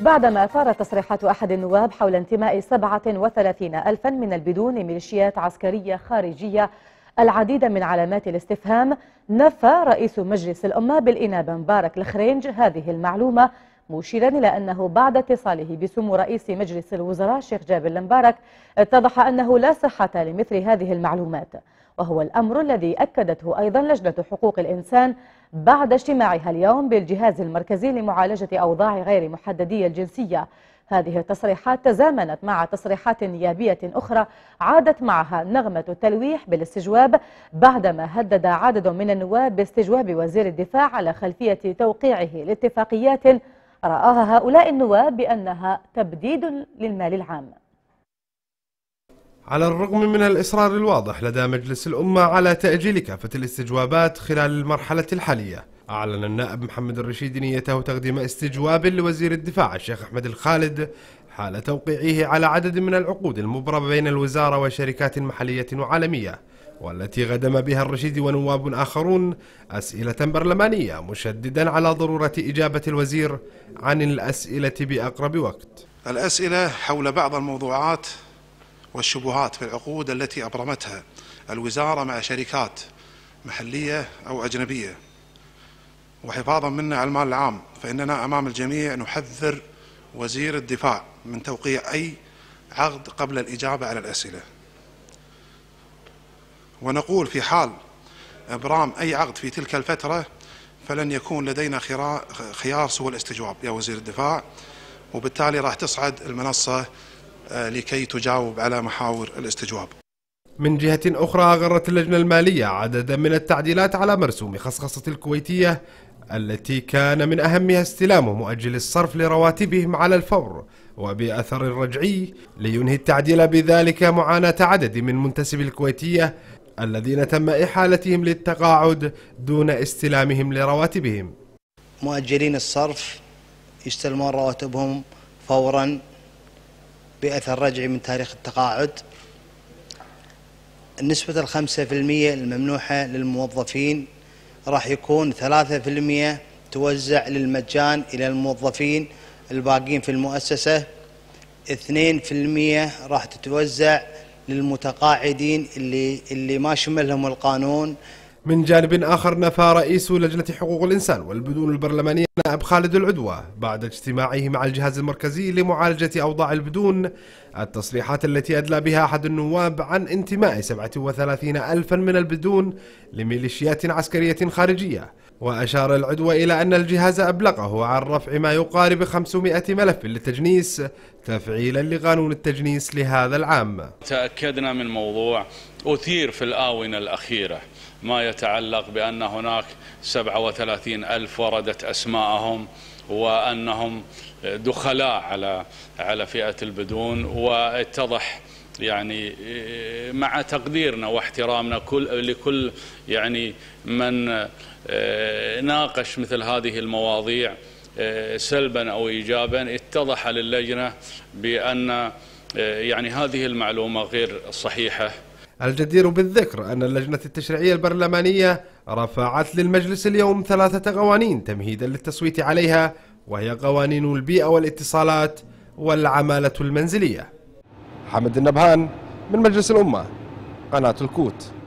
بعدما أثارت تصريحات أحد النواب حول انتماء 37 ألفا من البدون ميليشيات عسكرية خارجية العديد من علامات الاستفهام نفى رئيس مجلس الأمة بالإنابة مبارك الخرينج هذه المعلومة مشيرا إلى أنه بعد اتصاله بسمو رئيس مجلس الوزراء الشيخ جابر المبارك اتضح أنه لا صحة لمثل هذه المعلومات وهو الأمر الذي أكدته أيضا لجنة حقوق الإنسان بعد اجتماعها اليوم بالجهاز المركزي لمعالجة أوضاع غير محددية الجنسية هذه التصريحات تزامنت مع تصريحات نيابية أخرى عادت معها نغمة التلويح بالاستجواب بعدما هدد عدد من النواب باستجواب وزير الدفاع على خلفية توقيعه لاتفاقيات رآها هؤلاء النواب بأنها تبديد للمال العام على الرغم من الإصرار الواضح لدى مجلس الأمة على تأجيل كافة الاستجوابات خلال المرحلة الحالية أعلن النائب محمد الرشيد نيته تقديم استجواب لوزير الدفاع الشيخ أحمد الخالد حال توقيعه على عدد من العقود المبرمة بين الوزارة وشركات محلية وعالمية والتي غدم بها الرشيد ونواب آخرون أسئلة برلمانية مشددا على ضرورة إجابة الوزير عن الأسئلة بأقرب وقت الأسئلة حول بعض الموضوعات والشبهات في العقود التي أبرمتها الوزارة مع شركات محلية أو أجنبية وحفاظا منا على المال العام فإننا أمام الجميع نحذر وزير الدفاع من توقيع أي عقد قبل الإجابة على الأسئلة ونقول في حال إبرام أي عقد في تلك الفترة فلن يكون لدينا خيار سوى الاستجواب يا وزير الدفاع وبالتالي راح تصعد المنصة آه، لكي تجاوب على محاور الاستجواب من جهة أخرى أغرت اللجنة المالية عددا من التعديلات على مرسوم خصخصة الكويتية التي كان من أهمها استلام مؤجل الصرف لرواتبهم على الفور وبأثر رجعي لينهي التعديل بذلك معاناة عدد من منتسبي الكويتية الذين تم إحالتهم للتقاعد دون استلامهم لرواتبهم مؤجلين الصرف يستلمون رواتبهم فورا بأثر رجعي من تاريخ التقاعد النسبة الخمسة في المية الممنوحة للموظفين راح يكون ثلاثة في المية توزع للمجان إلى الموظفين الباقين في المؤسسة اثنين في المية راح تتوزع للمتقاعدين اللي اللي ما شملهم القانون من جانب آخر نفى رئيس لجنة حقوق الإنسان والبدون البرلمانية نائب خالد العدوه بعد اجتماعه مع الجهاز المركزي لمعالجة أوضاع البدون التصريحات التي أدلى بها أحد النواب عن انتماء 37 ألفا من البدون لميليشيات عسكرية خارجية وأشار العدوى إلى أن الجهاز أبلغه عن رفع ما يقارب 500 ملف للتجنيس تفعيلا لقانون التجنيس لهذا العام تأكدنا من موضوع أثير في الآونة الأخيرة ما يتعلق بأن هناك 37 ألف وردت أسماءهم وأنهم دخلاء على على فئة البدون واتضح يعني مع تقديرنا واحترامنا كل لكل يعني من آه، ناقش مثل هذه المواضيع آه، سلبا أو إيجابا اتضح للجنة بأن آه، يعني هذه المعلومة غير صحيحة الجدير بالذكر أن اللجنة التشريعية البرلمانية رفعت للمجلس اليوم ثلاثة قوانين تمهيدا للتصويت عليها وهي قوانين البيئة والاتصالات والعمالة المنزلية حمد النبهان من مجلس الأمة قناة الكوت